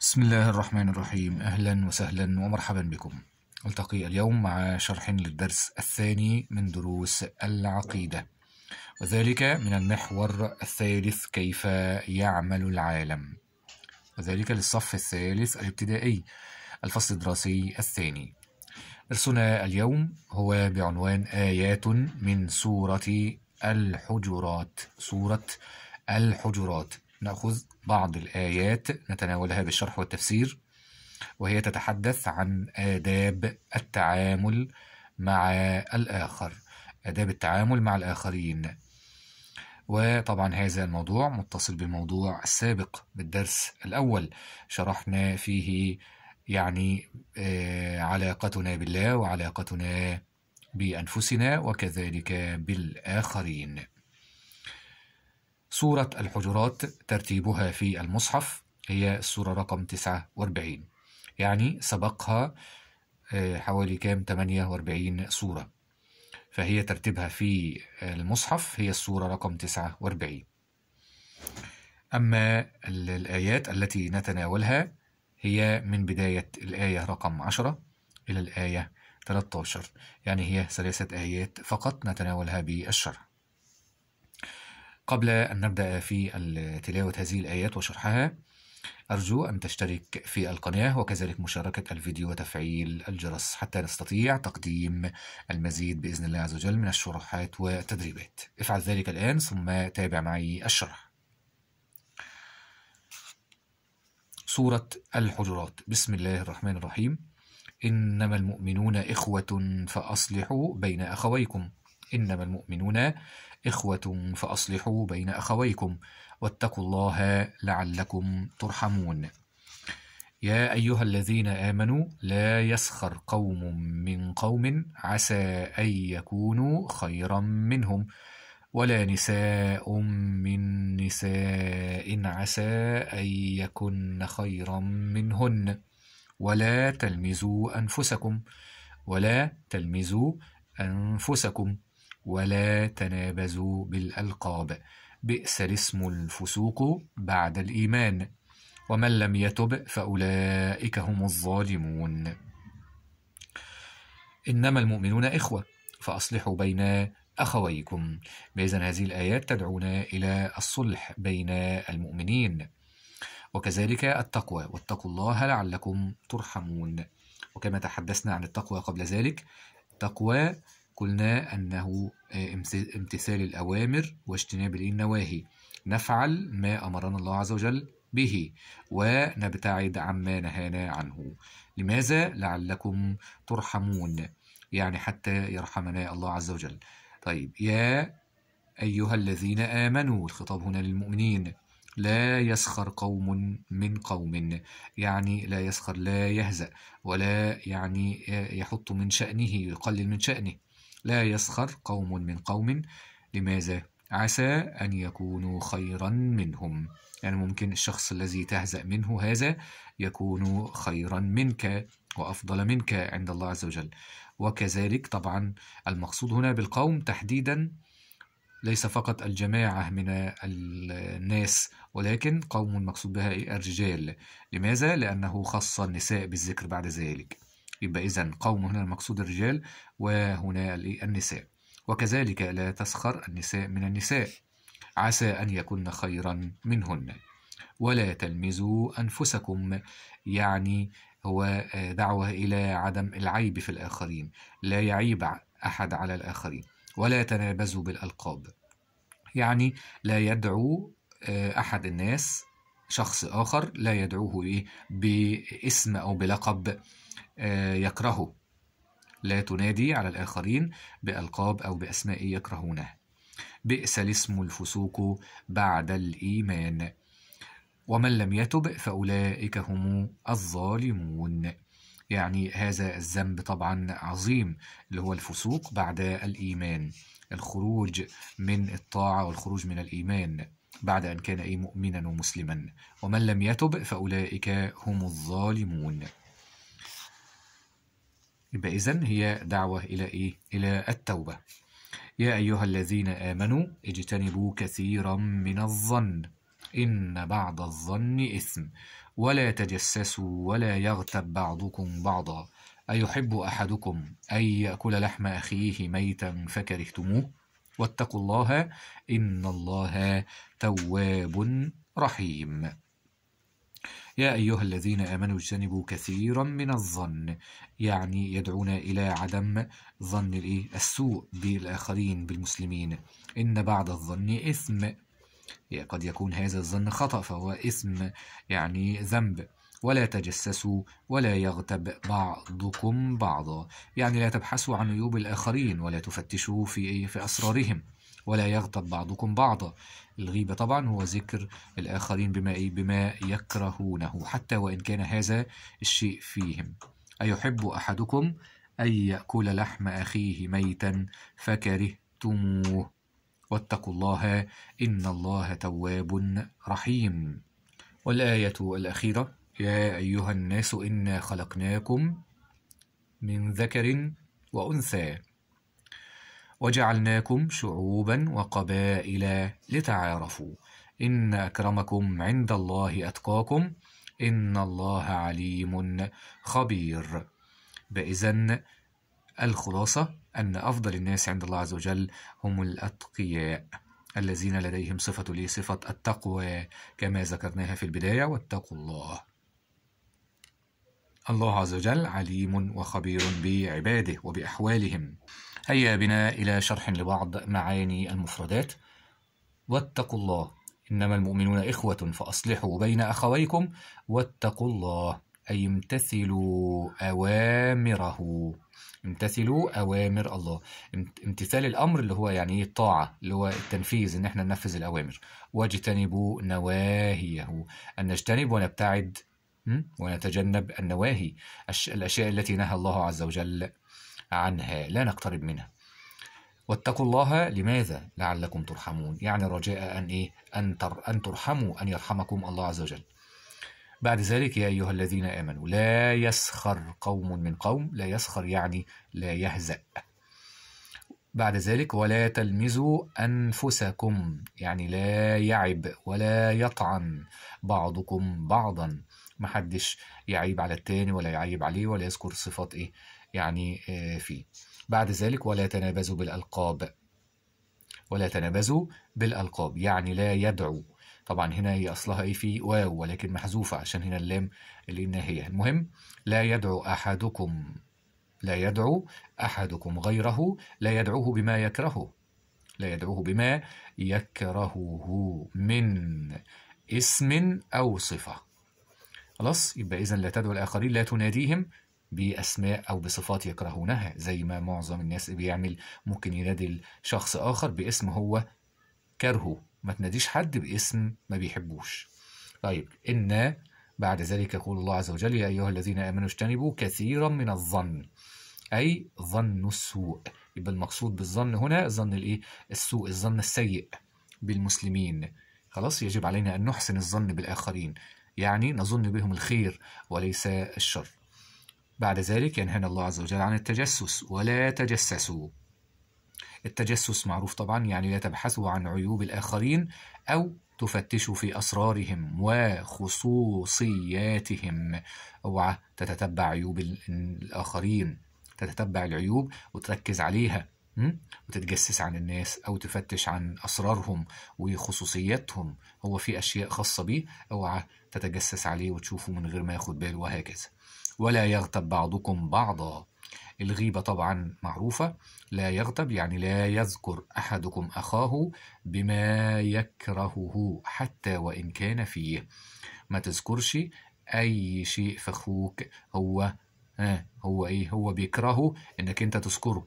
بسم الله الرحمن الرحيم أهلا وسهلا ومرحبا بكم ألتقي اليوم مع شرح للدرس الثاني من دروس العقيدة وذلك من المحور الثالث كيف يعمل العالم وذلك للصف الثالث الابتدائي الفصل الدراسي الثاني درسنا اليوم هو بعنوان آيات من سورة الحجرات سورة الحجرات نأخذ بعض الآيات نتناولها بالشرح والتفسير وهي تتحدث عن آداب التعامل مع الآخر آداب التعامل مع الآخرين وطبعا هذا الموضوع متصل بالموضوع السابق بالدرس الأول شرحنا فيه يعني آه، علاقتنا بالله وعلاقتنا بأنفسنا وكذلك بالآخرين سورة الحجرات ترتيبها في المصحف هي السورة رقم 49 يعني سبقها آه، حوالي كام 48 سورة فهي ترتيبها في المصحف هي السورة رقم 49 أما الآيات التي نتناولها هي من بداية الآية رقم 10 إلى الآية 13 يعني هي ثلاثة آيات فقط نتناولها بالشرح قبل أن نبدأ في تلاوة هذه الآيات وشرحها أرجو أن تشترك في القناة وكذلك مشاركة الفيديو وتفعيل الجرس حتى نستطيع تقديم المزيد بإذن الله عز وجل من الشروحات والتدريبات افعل ذلك الآن ثم تابع معي الشرح سورة الحجرات بسم الله الرحمن الرحيم إنما المؤمنون إخوة فأصلحوا بين أخويكم إنما المؤمنون إخوة فأصلحوا بين أخويكم واتقوا الله لعلكم ترحمون يا أيها الذين آمنوا لا يسخر قوم من قوم عسى أن يكونوا خيرا منهم ولا نساء من نساء عسى أن يكن خيرا منهن ولا تلمزوا أنفسكم ولا تلمزوا أنفسكم ولا تنابزوا بالألقاب بئس الاسم الفسوق بعد الإيمان ومن لم يتب فأولئك هم الظالمون إنما المؤمنون إخوة فأصلحوا بين أخويكم بإذن هذه الآيات تدعونا إلى الصلح بين المؤمنين وكذلك التقوى واتقوا الله لعلكم ترحمون وكما تحدثنا عن التقوى قبل ذلك تقوى قلنا أنه آه، امتثال الأوامر واجتناب النواهي نفعل ما أمرنا الله عز وجل به ونبتعد عما نهانا عنه لماذا لعلكم ترحمون يعني حتى يرحمنا الله عز وجل طيب يا أيها الذين آمنوا الخطاب هنا للمؤمنين لا يسخر قوم من قوم يعني لا يسخر لا يهزأ ولا يعني آه، يحط من شأنه يقلل من شأنه لا يسخر قوم من قوم لماذا؟ عسى أن يكونوا خيرا منهم يعني ممكن الشخص الذي تهزأ منه هذا يكون خيرا منك وأفضل منك عند الله عز وجل وكذلك طبعا المقصود هنا بالقوم تحديدا ليس فقط الجماعة من الناس ولكن قوم مقصود بها الرجال لماذا؟ لأنه خص النساء بالذكر بعد ذلك يبقى إذا قوم هنا المقصود الرجال وهنا النساء وكذلك لا تسخر النساء من النساء عسى أن يكن خيرا منهن ولا تلمزوا أنفسكم يعني هو دعوة إلى عدم العيب في الآخرين لا يعيب أحد على الآخرين ولا تنابزوا بالألقاب يعني لا يدعو آه، أحد الناس شخص آخر لا يدعوه إيه؟ باسم أو بلقب آه، يكرهه لا تنادي على الآخرين بألقاب أو بأسماء يكرهونه بئس الاسم الفسوق بعد الإيمان ومن لم يتب فأولئك هم الظالمون يعني هذا الذنب طبعا عظيم اللي هو الفسوق بعد الإيمان الخروج من الطاعة والخروج من الإيمان بعد أن كان أي مؤمنا ومسلما ومن لم يتب فأولئك هم الظالمون يبقى إذا هي دعوة إلى إيه؟ إلى التوبة يا أيها الذين آمنوا اجتنبوا كثيرا من الظن إن بعض الظن إثم ولا تجسسوا ولا يغتب بعضكم بعضا أيحب أحدكم أن يأكل لحم أخيه ميتا فكرهتموه واتقوا الله إن الله تواب رحيم يا أيها الذين آمنوا اجتنبوا كثيرا من الظن يعني يدعون إلى عدم ظن إيه، السوء بالآخرين بالمسلمين إن بعض الظن إثم قد يكون هذا الظن خطأ فهو إثم يعني ذنب ولا تجسسوا ولا يغتب بعضكم بعضا يعني لا تبحثوا عن عيوب الآخرين ولا تفتشوا في إيه، في أسرارهم ولا يغتب بعضكم بعضا الغيبة طبعا هو ذكر الآخرين بما, إيه؟ بما يكرهونه حتى وإن كان هذا الشيء فيهم أيحب أحدكم أن يأكل لحم أخيه ميتا فكرهتموه واتقوا الله إن الله تواب رحيم والآية الأخيرة يا أيها الناس إنا خلقناكم من ذكر وأنثى وجعلناكم شعوبا وقبائل لتعارفوا إن أكرمكم عند الله أتقاكم إن الله عليم خبير بإذن الخلاصة أن أفضل الناس عند الله عز وجل هم الأتقياء الذين لديهم صفة لي صفة التقوى كما ذكرناها في البداية واتقوا الله الله عز وجل عليم وخبير بعباده وبأحوالهم هيا بنا إلى شرح لبعض معاني المفردات واتقوا الله إنما المؤمنون إخوة فأصلحوا بين أخويكم واتقوا الله أي امتثلوا أوامره امتثلوا أوامر الله امتثال الأمر اللي هو يعني الطاعة اللي هو التنفيذ إن احنا ننفذ الأوامر واجتنبوا نواهيه أن نجتنب ونبتعد ونتجنب النواهي الأشياء التي نهى الله عز وجل عنها لا نقترب منها واتقوا الله لماذا لعلكم ترحمون يعني رجاء أن إيه أن, تر أن ترحموا أن يرحمكم الله عز وجل بعد ذلك يا أيها الذين آمنوا لا يسخر قوم من قوم لا يسخر يعني لا يهزأ بعد ذلك ولا تلمزوا أنفسكم يعني لا يعب ولا يطعن بعضكم بعضا محدش يعيب على التاني ولا يعيب عليه ولا يذكر صفات إيه يعني آه، فيه بعد ذلك ولا تنابزوا بالألقاب ولا تنابزوا بالألقاب يعني لا يدعو طبعا هنا هي أصلها إيه في واو ولكن محذوفة عشان هنا اللام اللي هي المهم لا يدعو أحدكم لا يدعو أحدكم غيره لا يدعوه بما يكرهه لا يدعوه بما يكرهه من اسم أو صفة خلاص يبقى إذا لا تدعو الآخرين لا تناديهم بأسماء أو بصفات يكرهونها زي ما معظم الناس بيعمل ممكن ينادي شخص آخر باسم هو كرهه ما تناديش حد باسم ما بيحبوش طيب إن بعد ذلك يقول الله عز وجل يا أيها الذين آمنوا اجتنبوا كثيرا من الظن أي ظن السوء يبقى المقصود بالظن هنا ظن الإيه؟ السوء الظن السيء بالمسلمين خلاص يجب علينا أن نحسن الظن بالآخرين يعني نظن بهم الخير وليس الشر بعد ذلك ينهانا الله عز وجل عن التجسس ولا تجسسوا التجسس معروف طبعا يعني لا تبحثوا عن عيوب الآخرين أو تفتشوا في أسرارهم وخصوصياتهم اوعى تتتبع عيوب الآخرين تتتبع العيوب وتركز عليها وتتجسس عن الناس أو تفتش عن أسرارهم وخصوصياتهم هو في أشياء خاصة بيه اوعى تتجسس عليه وتشوفه من غير ما ياخد باله وهكذا ولا يغتب بعضكم بعضا الغيبة طبعا معروفة لا يغتب يعني لا يذكر أحدكم أخاه بما يكرهه حتى وإن كان فيه ما تذكرش أي شيء في أخوك هو ها هو إيه هو بيكرهه إنك أنت تذكره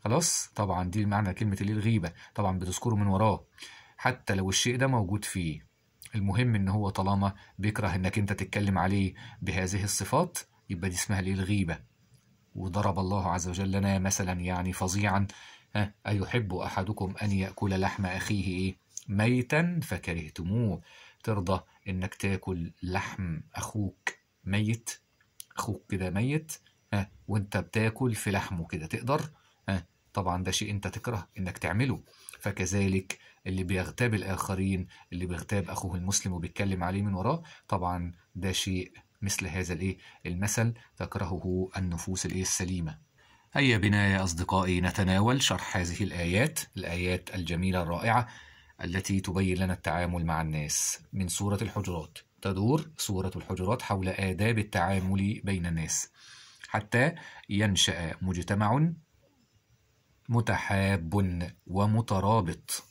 خلاص طبعا دي معنى كلمة الغيبة طبعا بتذكره من وراه حتى لو الشيء ده موجود فيه المهم ان هو طالما بيكره انك انت تتكلم عليه بهذه الصفات يبقى دي اسمها ليه الغيبه وضرب الله عز وجل لنا مثلا يعني فظيعا ايحب احدكم ان ياكل لحم اخيه ايه ميتا فكرهتموه ترضى انك تاكل لحم اخوك ميت اخوك كده ميت ها وانت بتاكل في لحمه كده تقدر ها طبعا ده شيء انت تكره انك تعمله فكذلك اللي بيغتاب الآخرين اللي بيغتاب أخوه المسلم وبيتكلم عليه من وراه طبعا ده شيء مثل هذا الإيه المثل تكرهه النفوس الإيه السليمة هيا بنا يا أصدقائي نتناول شرح هذه الآيات الآيات الجميلة الرائعة التي تبين لنا التعامل مع الناس من سورة الحجرات تدور سورة الحجرات حول آداب التعامل بين الناس حتى ينشأ مجتمع متحاب ومترابط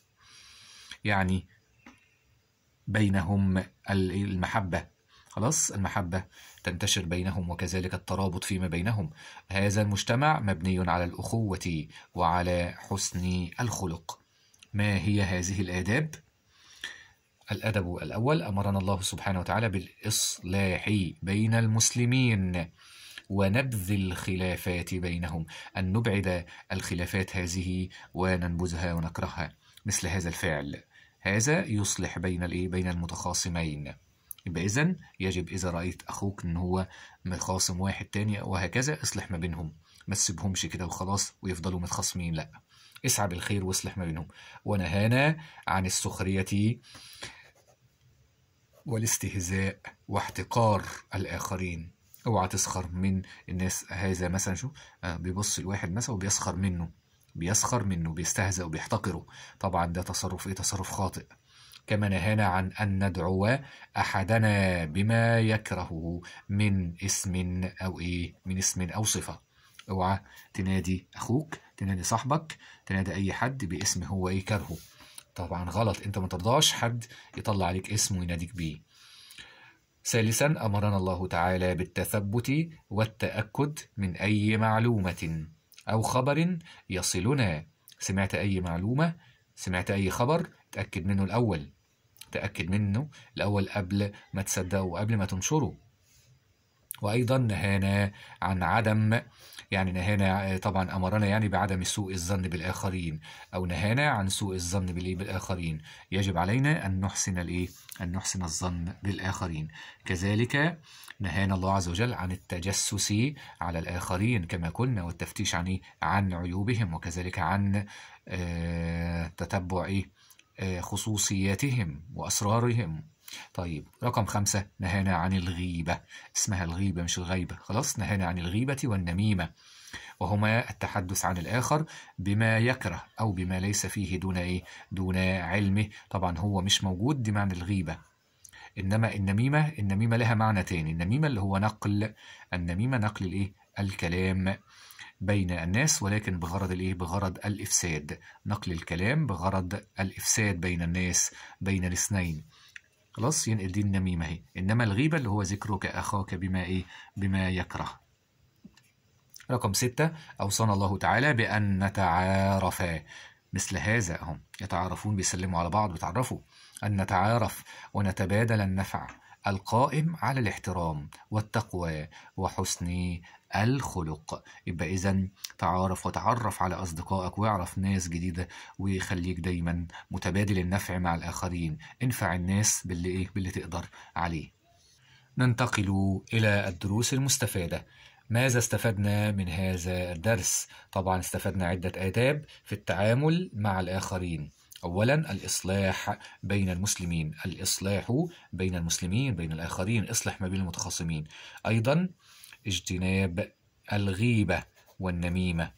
يعني بينهم المحبة خلاص المحبة تنتشر بينهم وكذلك الترابط فيما بينهم هذا المجتمع مبني على الأخوة وعلى حسن الخلق ما هي هذه الآداب؟ الأدب الأول أمرنا الله سبحانه وتعالى بالإصلاح بين المسلمين ونبذ الخلافات بينهم أن نبعد الخلافات هذه وننبذها ونكرهها مثل هذا الفعل هذا يصلح بين الايه بين المتخاصمين يبقى اذا يجب اذا رايت اخوك ان هو مخاصم واحد تاني وهكذا اصلح ما بينهم ما تسيبهمش كده وخلاص ويفضلوا متخاصمين لا اسعى بالخير واصلح ما بينهم ونهانا عن السخريه والاستهزاء واحتقار الاخرين اوعى تسخر من الناس هذا مثلا شو آه، بيبص الواحد مثلا وبيسخر منه بيسخر منه بيستهزأ وبيحتقره طبعا ده تصرف ايه تصرف خاطئ كما نهانا عن أن ندعو أحدنا بما يكرهه من اسم أو إيه من اسم أو صفة اوعى تنادي أخوك تنادي صاحبك تنادي أي حد باسم هو إيه كرهه طبعا غلط أنت ما ترضاش حد يطلع عليك اسم ويناديك بيه ثالثا أمرنا الله تعالى بالتثبت والتأكد من أي معلومة أو خبر يصلنا سمعت أي معلومة سمعت أي خبر تأكد منه الأول تأكد منه الأول قبل ما تصدقه وقبل ما تنشره وأيضا نهانا عن عدم يعني نهانا آه، طبعا أمرنا يعني بعدم سوء الظن بالآخرين أو نهانا عن سوء الظن بالإيه بالآخرين يجب علينا أن نحسن الإيه أن نحسن الظن بالآخرين كذلك نهانا الله عز وجل عن التجسس على الآخرين كما قلنا والتفتيش عن إيه؟ عن عيوبهم وكذلك عن آه، تتبع إيه آه، خصوصياتهم وأسرارهم طيب رقم خمسة نهانا عن الغيبة اسمها الغيبة مش الغيبة خلاص نهانا عن الغيبة والنميمة وهما التحدث عن الآخر بما يكره أو بما ليس فيه دون إيه؟ دون علمه طبعا هو مش موجود دي معنى الغيبة إنما النميمة النميمة لها معنى تاني النميمة اللي هو نقل النميمة نقل الإيه؟ الكلام بين الناس ولكن بغرض الايه بغرض الافساد نقل الكلام بغرض الافساد بين الناس بين الاثنين خلاص ينقل دي النميمة أهي إنما الغيبة اللي هو ذكرك أخاك بما إيه بما يكره رقم ستة أوصانا الله تعالى بأن نتعارف مثل هذا أهم يتعارفون بيسلموا على بعض بيتعرفوا أن نتعارف ونتبادل النفع القائم على الاحترام والتقوى وحسن الخلق يبقى إذا تعارف وتعرف على أصدقائك واعرف ناس جديدة وخليك دايما متبادل النفع مع الآخرين انفع الناس باللي إيه باللي تقدر عليه ننتقل إلى الدروس المستفادة ماذا استفدنا من هذا الدرس؟ طبعا استفدنا عدة آداب في التعامل مع الآخرين أولا الإصلاح بين المسلمين الإصلاح بين المسلمين بين الآخرين إصلح ما بين المتخاصمين أيضا اجتناب الغيبة والنميمة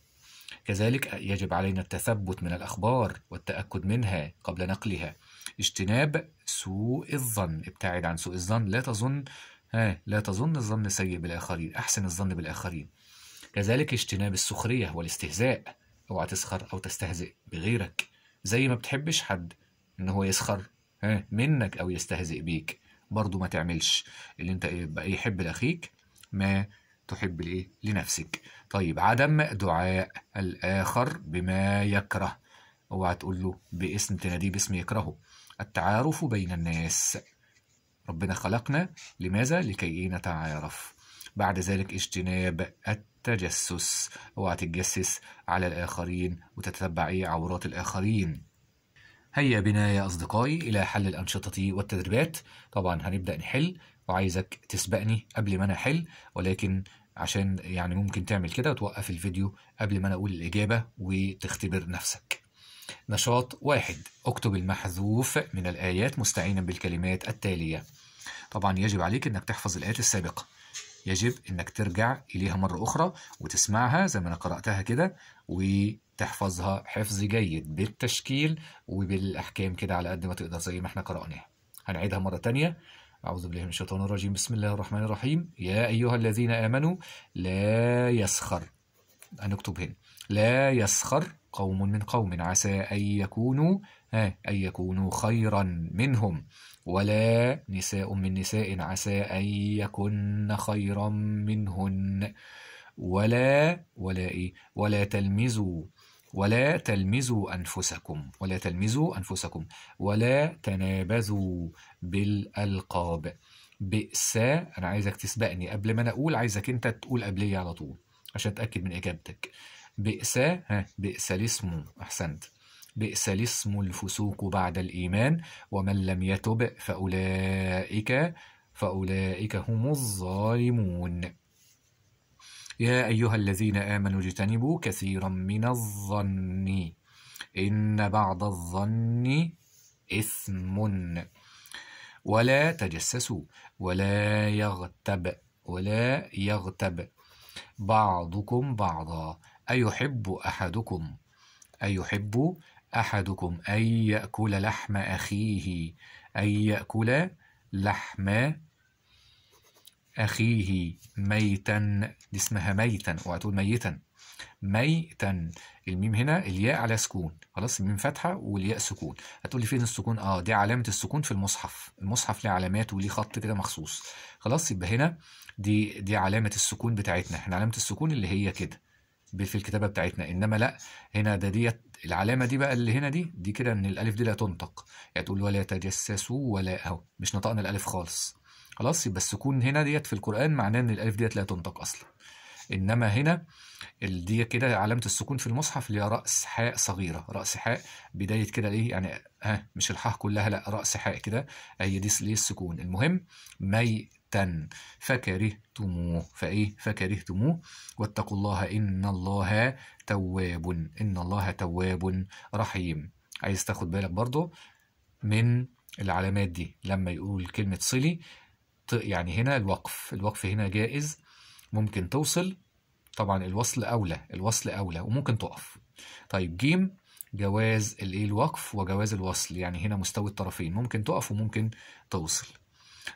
كذلك يجب علينا التثبت من الأخبار والتأكد منها قبل نقلها اجتناب سوء الظن ابتعد عن سوء الظن لا تظن ها لا تظن الظن سيء بالآخرين أحسن الظن بالآخرين كذلك اجتناب السخرية والاستهزاء اوعى تسخر أو تستهزئ بغيرك زي ما بتحبش حد إن هو يسخر ها منك أو يستهزئ بيك برضه ما تعملش اللي انت يبقى يحب لأخيك ما تحب لإيه؟ لنفسك. طيب عدم دعاء الآخر بما يكره. اوعى تقول له باسم تناديه باسم يكرهه. التعارف بين الناس. ربنا خلقنا لماذا؟ لكي إيه نتعارف. بعد ذلك اجتناب التجسس، اوعى تتجسس على الآخرين وتتبع إيه عورات الآخرين. هيا بنا يا أصدقائي إلى حل الأنشطة والتدريبات طبعا هنبدأ نحل وعايزك تسبقني قبل ما انا احل ولكن عشان يعني ممكن تعمل كده وتوقف الفيديو قبل ما انا اقول الاجابه وتختبر نفسك نشاط واحد اكتب المحذوف من الايات مستعينا بالكلمات التاليه طبعا يجب عليك انك تحفظ الايات السابقه يجب انك ترجع اليها مره اخرى وتسمعها زي ما انا قراتها كده وتحفظها حفظ جيد بالتشكيل وبالاحكام كده على قد ما تقدر زي ما احنا قراناها هنعيدها مره ثانيه. أعوذ بالله من الشيطان الرجيم بسم الله الرحمن الرحيم يا أيها الذين آمنوا لا يسخر هنكتب هنا لا يسخر قوم من قوم عسى أن يكونوا ها آه، أن يكونوا خيرا منهم ولا نساء من نساء عسى أن يكن خيرا منهن ولا ولا إيه ولا تلمزوا ولا تلمزوا أنفسكم ولا تلمزوا أنفسكم ولا تنابذوا بالألقاب بئس أنا عايزك تسبقني قبل ما أنا أقول عايزك أنت تقول قبلي على طول عشان أتأكد من إجابتك بئس ها بئس الاسم أحسنت بئس الاسم الفسوق بعد الإيمان ومن لم يتب فأولئك فأولئك هم الظالمون يا أيها الذين آمنوا اجتنبوا كثيرا من الظن إن بعض الظن إثم ولا تجسسوا ولا يغتب ولا يغتب بعضكم بعضا أيحب أحدكم أيحب أحدكم أن يأكل لحم أخيه أن يأكل لحم أخيه ميتا دي اسمها ميتا وهتقول ميتا ميتا الميم هنا الياء على سكون خلاص الميم فاتحه والياء سكون هتقولي فين السكون اه دي علامه السكون في المصحف المصحف ليه علامات وليه خط كده مخصوص خلاص يبقى هنا دي دي علامه السكون بتاعتنا احنا علامه السكون اللي هي كده في الكتابه بتاعتنا انما لا هنا ده ديت العلامه دي بقى اللي هنا دي دي كده ان الالف دي لا تنطق يعني تقول ولا تجسسوا ولا اهو مش نطقنا الالف خالص خلاص يبقى السكون هنا ديت في القرآن معناه إن الألف ديت لا تنطق أصلا إنما هنا دي كده علامة السكون في المصحف اللي هي رأس حاء صغيرة رأس حاء بداية كده إيه يعني ها مش الحاء كلها لا رأس حاء كده هي دي ليه السكون المهم ميتا فكرهتموه فإيه فكرهتموه واتقوا الله إن الله تواب إن الله تواب رحيم عايز تاخد بالك برضو من العلامات دي لما يقول كلمة صلي يعني هنا الوقف الوقف هنا جائز ممكن توصل طبعا الوصل أولى الوصل أولى وممكن تقف طيب ج جواز الايه الوقف وجواز الوصل يعني هنا مستوى الطرفين ممكن تقف وممكن توصل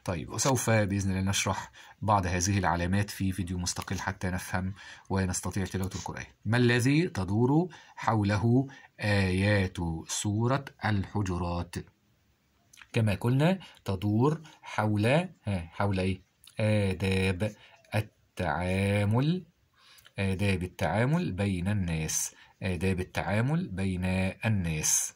طيب وسوف بإذن الله نشرح بعض هذه العلامات في فيديو مستقل حتى نفهم ونستطيع تلاوة القرآن ما الذي تدور حوله آيات سورة الحجرات كما قلنا تدور حول ها حول إيه؟ آداب التعامل آداب التعامل بين الناس آداب التعامل بين الناس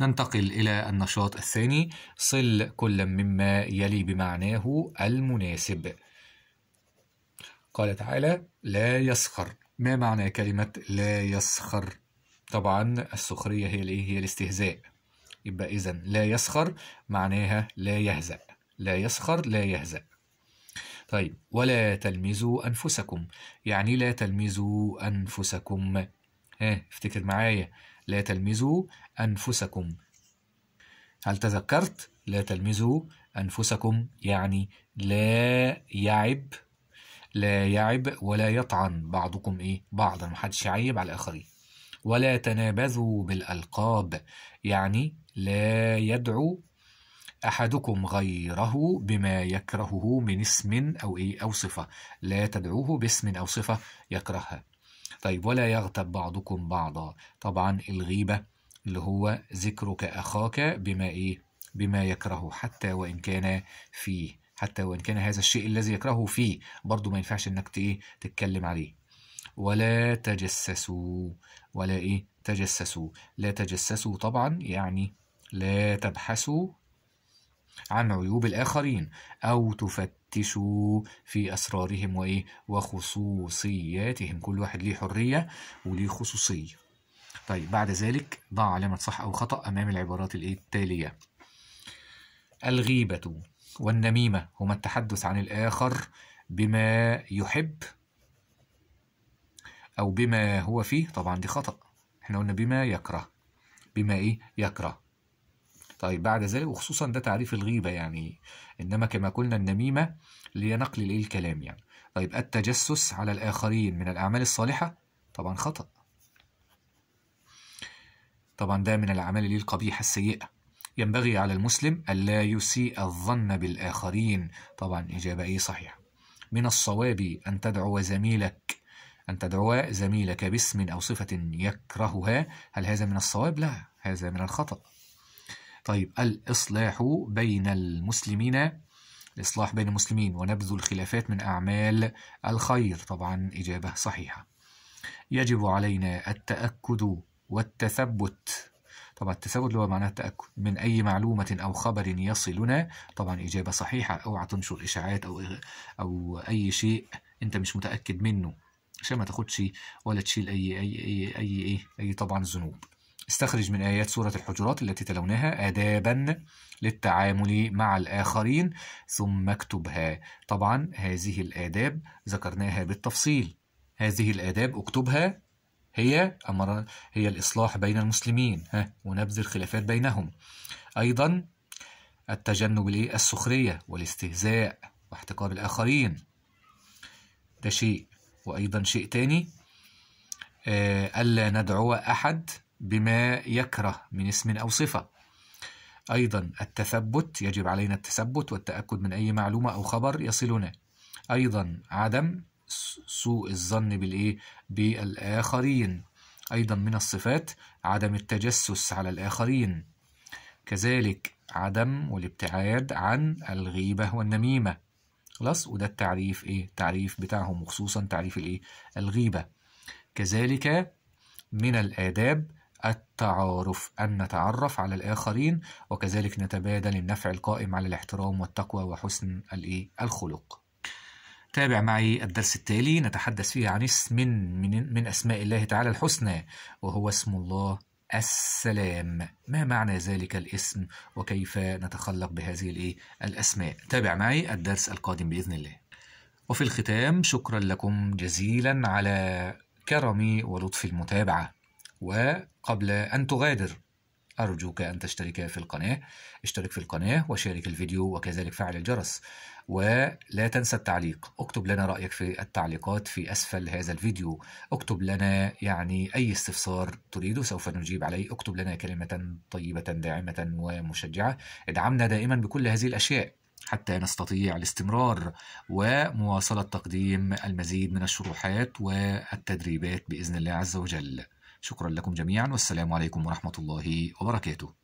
ننتقل إلى النشاط الثاني صل كل مما يلي بمعناه المناسب قال تعالى لا يسخر ما معنى كلمة لا يسخر طبعا السخرية هي, هي الاستهزاء يبقى إذا لا يسخر معناها لا يهزأ لا يسخر لا يهزأ طيب ولا تلمزوا أنفسكم يعني لا تلمزوا أنفسكم ها افتكر معايا لا تلمزوا أنفسكم هل تذكرت لا تلمزوا أنفسكم يعني لا يعب لا يعب ولا يطعن بعضكم إيه بعضا محدش يعيب على الآخرين ولا تنابذوا بالألقاب يعني لا يدعو أحدكم غيره بما يكرهه من اسم أو إيه أو صفة لا تدعوه باسم أو صفة يكرهها طيب ولا يغتب بعضكم بعضا طبعا الغيبة اللي هو ذكرك أخاك بما إيه بما يكرهه حتى وإن كان فيه حتى وإن كان هذا الشيء الذي يكرهه فيه برضه ما ينفعش إنك إيه تتكلم عليه ولا تجسسوا ولا إيه تجسسوا لا تجسسوا طبعا يعني لا تبحثوا عن عيوب الآخرين أو تفتشوا في أسرارهم وإيه وخصوصياتهم كل واحد ليه حرية وليه خصوصية طيب بعد ذلك ضع علامة صح أو خطأ أمام العبارات الإيه التالية الغيبة والنميمة هما التحدث عن الآخر بما يحب أو بما هو فيه طبعا دي خطأ احنا قلنا بما يكره بما إيه يكره طيب بعد ذلك وخصوصا ده تعريف الغيبة يعني إنما كما قلنا النميمة لنقل الإيه الكلام يعني طيب التجسس على الآخرين من الأعمال الصالحة طبعا خطأ طبعا ده من الأعمال اللي القبيحة السيئة ينبغي على المسلم ألا يسيء الظن بالآخرين طبعا إجابة إيه صحيحة من الصواب أن تدعو زميلك أن تدعو زميلك باسم أو صفة يكرهها هل هذا من الصواب؟ لا هذا من الخطأ طيب الإصلاح بين المسلمين الإصلاح بين المسلمين ونبذ الخلافات من أعمال الخير طبعا إجابة صحيحة يجب علينا التأكد والتثبت طبعا التثبت اللي هو معناه التأكد من أي معلومة أو خبر يصلنا طبعا إجابة صحيحة أوعى تنشر إشاعات أو أو أي شيء أنت مش متأكد منه عشان ما تاخدش ولا تشيل أي أي أي أي أي, أي طبعا ذنوب استخرج من آيات سورة الحجرات التي تلوناها آدابا للتعامل مع الآخرين ثم اكتبها طبعا هذه الآداب ذكرناها بالتفصيل هذه الآداب اكتبها هي أمر هي الإصلاح بين المسلمين ها ونبذ الخلافات بينهم أيضا التجنب السخرية والاستهزاء واحتقار الآخرين ده شيء وأيضا شيء تاني آه، ألا ندعو أحد بما يكره من اسم أو صفة أيضا التثبت يجب علينا التثبت والتأكد من أي معلومة أو خبر يصلنا أيضا عدم سوء الظن بالإيه؟ بالآخرين أيضا من الصفات عدم التجسس على الآخرين كذلك عدم والابتعاد عن الغيبة والنميمة خلاص وده التعريف إيه؟ تعريف بتاعهم وخصوصا تعريف الإيه؟ الغيبة كذلك من الآداب التعارف أن نتعرف على الآخرين وكذلك نتبادل النفع القائم على الاحترام والتقوى وحسن الإيه الخلق تابع معي الدرس التالي نتحدث فيه عن اسم من, من أسماء الله تعالى الحسنى وهو اسم الله السلام ما معنى ذلك الاسم وكيف نتخلق بهذه الأسماء تابع معي الدرس القادم بإذن الله وفي الختام شكرا لكم جزيلا على كرمي ولطف المتابعه وقبل أن تغادر أرجوك أن تشترك في القناة اشترك في القناة وشارك الفيديو وكذلك فعل الجرس ولا تنسى التعليق اكتب لنا رأيك في التعليقات في أسفل هذا الفيديو اكتب لنا يعني أي استفسار تريد سوف نجيب عليه اكتب لنا كلمة طيبة داعمة ومشجعة ادعمنا دائما بكل هذه الأشياء حتى نستطيع الاستمرار ومواصلة تقديم المزيد من الشروحات والتدريبات بإذن الله عز وجل شكرا لكم جميعا والسلام عليكم ورحمة الله وبركاته